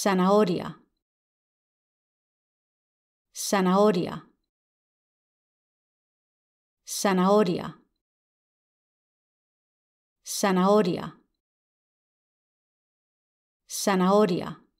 zanahoria, zanahoria, zanahoria, zanahoria, zanahoria.